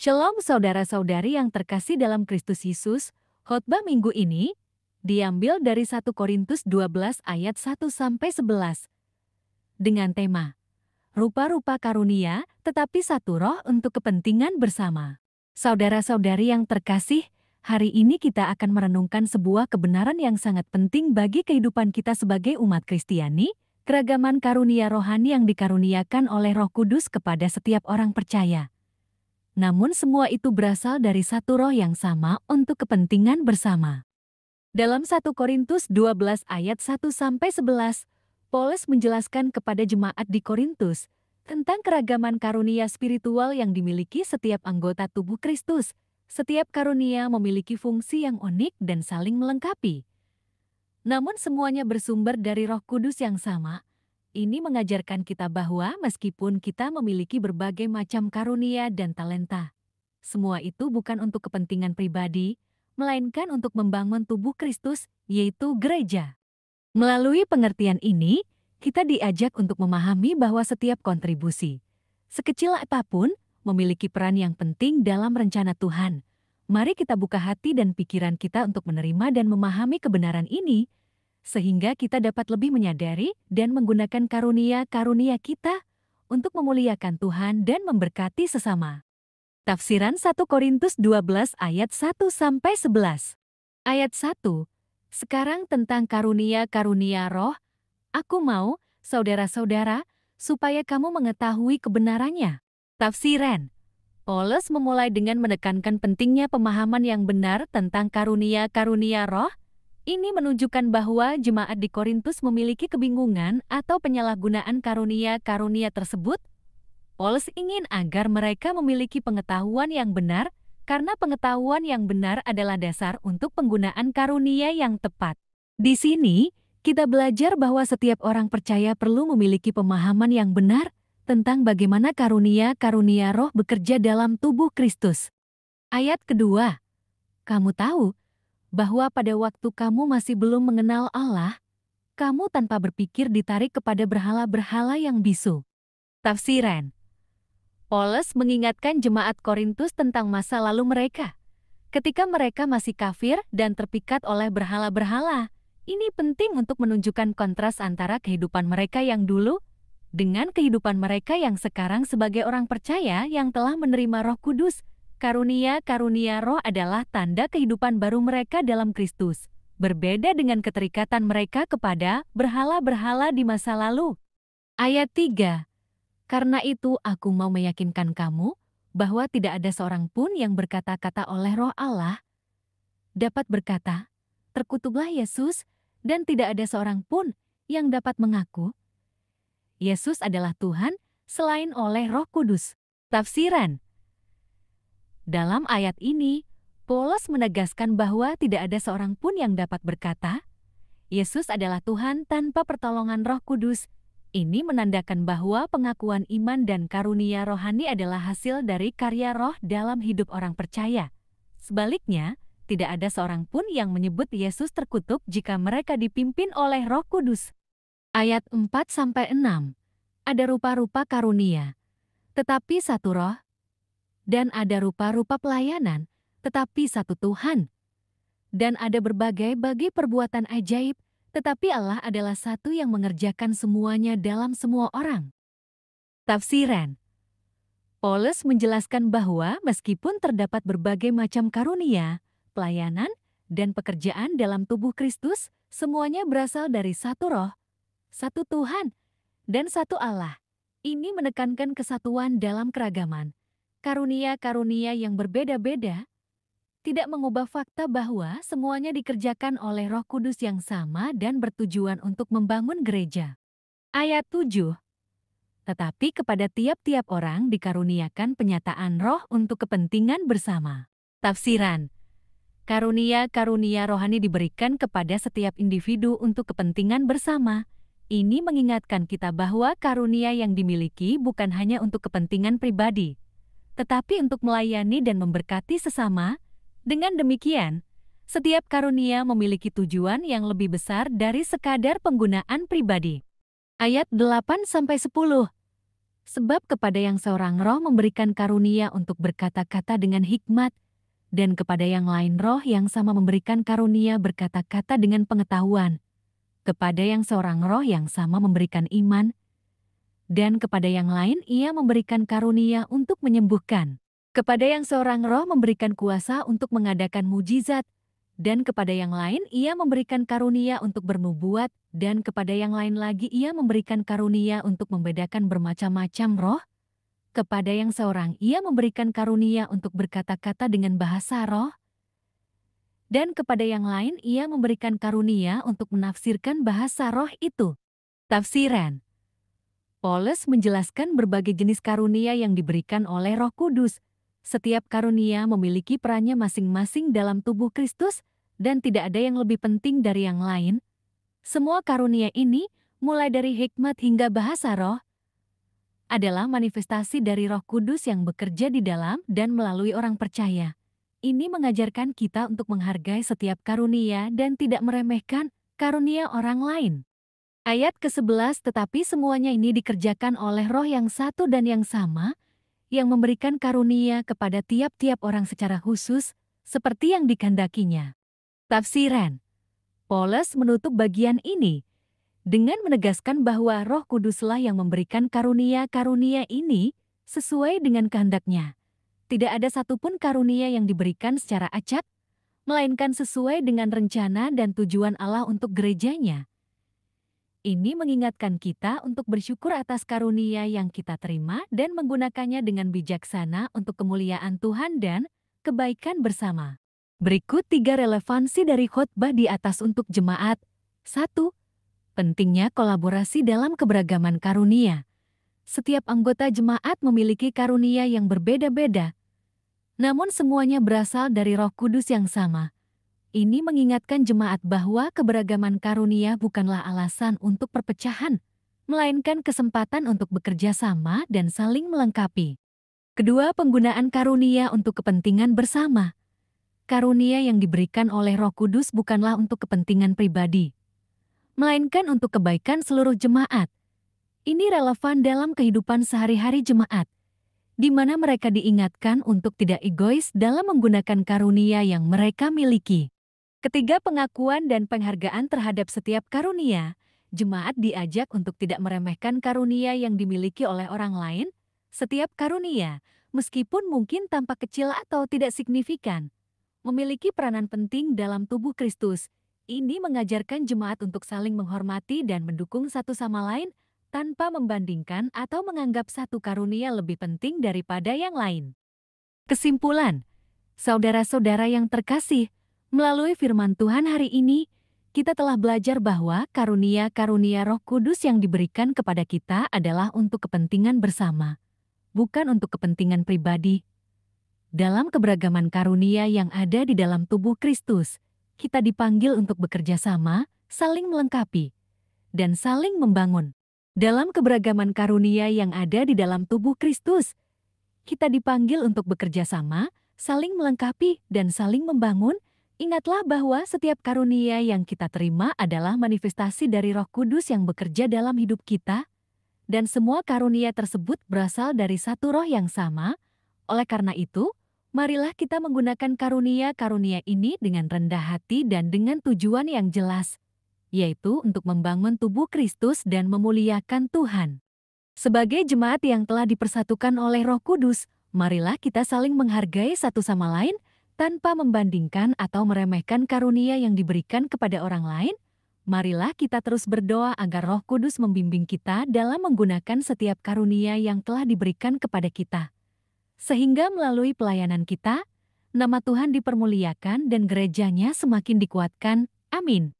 Shalom saudara-saudari yang terkasih dalam Kristus Yesus, khotbah minggu ini diambil dari 1 Korintus 12 ayat 1 sampai 11 dengan tema Rupa-rupa karunia tetapi satu roh untuk kepentingan bersama. Saudara-saudari yang terkasih, hari ini kita akan merenungkan sebuah kebenaran yang sangat penting bagi kehidupan kita sebagai umat Kristiani, keragaman karunia rohani yang dikaruniakan oleh Roh Kudus kepada setiap orang percaya namun semua itu berasal dari satu roh yang sama untuk kepentingan bersama. Dalam 1 Korintus 12 ayat 1-11, Paulus menjelaskan kepada jemaat di Korintus tentang keragaman karunia spiritual yang dimiliki setiap anggota tubuh Kristus. Setiap karunia memiliki fungsi yang unik dan saling melengkapi. Namun semuanya bersumber dari roh kudus yang sama, ini mengajarkan kita bahwa meskipun kita memiliki berbagai macam karunia dan talenta, semua itu bukan untuk kepentingan pribadi, melainkan untuk membangun tubuh Kristus, yaitu gereja. Melalui pengertian ini, kita diajak untuk memahami bahwa setiap kontribusi, sekecil apapun, memiliki peran yang penting dalam rencana Tuhan. Mari kita buka hati dan pikiran kita untuk menerima dan memahami kebenaran ini, sehingga kita dapat lebih menyadari dan menggunakan karunia-karunia kita untuk memuliakan Tuhan dan memberkati sesama. Tafsiran 1 Korintus 12 ayat 1 sampai 11. Ayat 1. Sekarang tentang karunia-karunia roh, aku mau, saudara-saudara, supaya kamu mengetahui kebenarannya. Tafsiran. Paulus memulai dengan menekankan pentingnya pemahaman yang benar tentang karunia-karunia roh ini menunjukkan bahwa jemaat di Korintus memiliki kebingungan atau penyalahgunaan karunia-karunia tersebut. Paulus ingin agar mereka memiliki pengetahuan yang benar, karena pengetahuan yang benar adalah dasar untuk penggunaan karunia yang tepat. Di sini, kita belajar bahwa setiap orang percaya perlu memiliki pemahaman yang benar tentang bagaimana karunia-karunia roh bekerja dalam tubuh Kristus. Ayat kedua, kamu tahu bahwa pada waktu kamu masih belum mengenal Allah, kamu tanpa berpikir ditarik kepada berhala-berhala yang bisu. Tafsiran Paulus mengingatkan jemaat Korintus tentang masa lalu mereka. Ketika mereka masih kafir dan terpikat oleh berhala-berhala, ini penting untuk menunjukkan kontras antara kehidupan mereka yang dulu dengan kehidupan mereka yang sekarang sebagai orang percaya yang telah menerima Roh Kudus Karunia-karunia roh adalah tanda kehidupan baru mereka dalam Kristus, berbeda dengan keterikatan mereka kepada berhala-berhala di masa lalu. Ayat 3 Karena itu aku mau meyakinkan kamu bahwa tidak ada seorang pun yang berkata-kata oleh roh Allah dapat berkata, terkutuklah Yesus, dan tidak ada seorang pun yang dapat mengaku, Yesus adalah Tuhan selain oleh roh kudus. Tafsiran dalam ayat ini, Paulus menegaskan bahwa tidak ada seorang pun yang dapat berkata, Yesus adalah Tuhan tanpa pertolongan Roh Kudus. Ini menandakan bahwa pengakuan iman dan karunia rohani adalah hasil dari karya roh dalam hidup orang percaya. Sebaliknya, tidak ada seorang pun yang menyebut Yesus terkutuk jika mereka dipimpin oleh Roh Kudus. Ayat 4-6 Ada rupa-rupa karunia, tetapi satu roh, dan ada rupa-rupa pelayanan, tetapi satu Tuhan. Dan ada berbagai-bagai perbuatan ajaib, tetapi Allah adalah satu yang mengerjakan semuanya dalam semua orang. Tafsiran Paulus menjelaskan bahwa meskipun terdapat berbagai macam karunia, pelayanan, dan pekerjaan dalam tubuh Kristus, semuanya berasal dari satu roh, satu Tuhan, dan satu Allah. Ini menekankan kesatuan dalam keragaman, karunia-karunia yang berbeda-beda, tidak mengubah fakta bahwa semuanya dikerjakan oleh roh kudus yang sama dan bertujuan untuk membangun gereja. Ayat 7 Tetapi kepada tiap-tiap orang dikaruniakan penyataan roh untuk kepentingan bersama. Tafsiran Karunia-karunia rohani diberikan kepada setiap individu untuk kepentingan bersama. Ini mengingatkan kita bahwa karunia yang dimiliki bukan hanya untuk kepentingan pribadi, tetapi untuk melayani dan memberkati sesama. Dengan demikian, setiap karunia memiliki tujuan yang lebih besar dari sekadar penggunaan pribadi. Ayat 8-10 Sebab kepada yang seorang roh memberikan karunia untuk berkata-kata dengan hikmat, dan kepada yang lain roh yang sama memberikan karunia berkata-kata dengan pengetahuan, kepada yang seorang roh yang sama memberikan iman, dan kepada yang lain ia memberikan karunia untuk menyembuhkan. Kepada yang seorang roh memberikan kuasa untuk mengadakan mujizat, dan kepada yang lain ia memberikan karunia untuk bernubuat, dan kepada yang lain lagi ia memberikan karunia untuk membedakan bermacam-macam roh, kepada yang seorang ia memberikan karunia untuk berkata-kata dengan bahasa roh, dan kepada yang lain ia memberikan karunia untuk menafsirkan bahasa roh itu. Tafsiran Paulus menjelaskan berbagai jenis karunia yang diberikan oleh Roh Kudus. Setiap karunia memiliki perannya masing-masing dalam tubuh Kristus, dan tidak ada yang lebih penting dari yang lain. Semua karunia ini, mulai dari hikmat hingga bahasa roh, adalah manifestasi dari Roh Kudus yang bekerja di dalam dan melalui orang percaya. Ini mengajarkan kita untuk menghargai setiap karunia dan tidak meremehkan karunia orang lain. Ayat ke-11 Tetapi semuanya ini dikerjakan oleh roh yang satu dan yang sama, yang memberikan karunia kepada tiap-tiap orang secara khusus, seperti yang dikandakinya. Tafsiran Paulus menutup bagian ini dengan menegaskan bahwa roh kuduslah yang memberikan karunia-karunia ini sesuai dengan kehendaknya. Tidak ada satupun karunia yang diberikan secara acak, melainkan sesuai dengan rencana dan tujuan Allah untuk gerejanya. Ini mengingatkan kita untuk bersyukur atas karunia yang kita terima dan menggunakannya dengan bijaksana untuk kemuliaan Tuhan dan kebaikan bersama. Berikut tiga relevansi dari khotbah di atas untuk jemaat. 1. Pentingnya kolaborasi dalam keberagaman karunia. Setiap anggota jemaat memiliki karunia yang berbeda-beda. Namun semuanya berasal dari roh kudus yang sama ini mengingatkan jemaat bahwa keberagaman karunia bukanlah alasan untuk perpecahan, melainkan kesempatan untuk bekerja sama dan saling melengkapi. Kedua, penggunaan karunia untuk kepentingan bersama. Karunia yang diberikan oleh Roh Kudus bukanlah untuk kepentingan pribadi, melainkan untuk kebaikan seluruh jemaat. Ini relevan dalam kehidupan sehari-hari jemaat, di mana mereka diingatkan untuk tidak egois dalam menggunakan karunia yang mereka miliki. Ketiga pengakuan dan penghargaan terhadap setiap karunia, jemaat diajak untuk tidak meremehkan karunia yang dimiliki oleh orang lain, setiap karunia, meskipun mungkin tampak kecil atau tidak signifikan, memiliki peranan penting dalam tubuh Kristus. Ini mengajarkan jemaat untuk saling menghormati dan mendukung satu sama lain tanpa membandingkan atau menganggap satu karunia lebih penting daripada yang lain. Kesimpulan, saudara-saudara yang terkasih, Melalui firman Tuhan hari ini, kita telah belajar bahwa karunia-karunia Roh Kudus yang diberikan kepada kita adalah untuk kepentingan bersama, bukan untuk kepentingan pribadi. Dalam keberagaman karunia yang ada di dalam tubuh Kristus, kita dipanggil untuk bekerja sama, saling melengkapi, dan saling membangun. Dalam keberagaman karunia yang ada di dalam tubuh Kristus, kita dipanggil untuk bekerja sama, saling melengkapi, dan saling membangun, Ingatlah bahwa setiap karunia yang kita terima adalah manifestasi dari Roh Kudus yang bekerja dalam hidup kita, dan semua karunia tersebut berasal dari satu roh yang sama. Oleh karena itu, marilah kita menggunakan karunia-karunia ini dengan rendah hati dan dengan tujuan yang jelas, yaitu untuk membangun tubuh Kristus dan memuliakan Tuhan. Sebagai jemaat yang telah dipersatukan oleh Roh Kudus, marilah kita saling menghargai satu sama lain tanpa membandingkan atau meremehkan karunia yang diberikan kepada orang lain, marilah kita terus berdoa agar Roh Kudus membimbing kita dalam menggunakan setiap karunia yang telah diberikan kepada kita, sehingga melalui pelayanan kita, nama Tuhan dipermuliakan dan gerejanya semakin dikuatkan. Amin.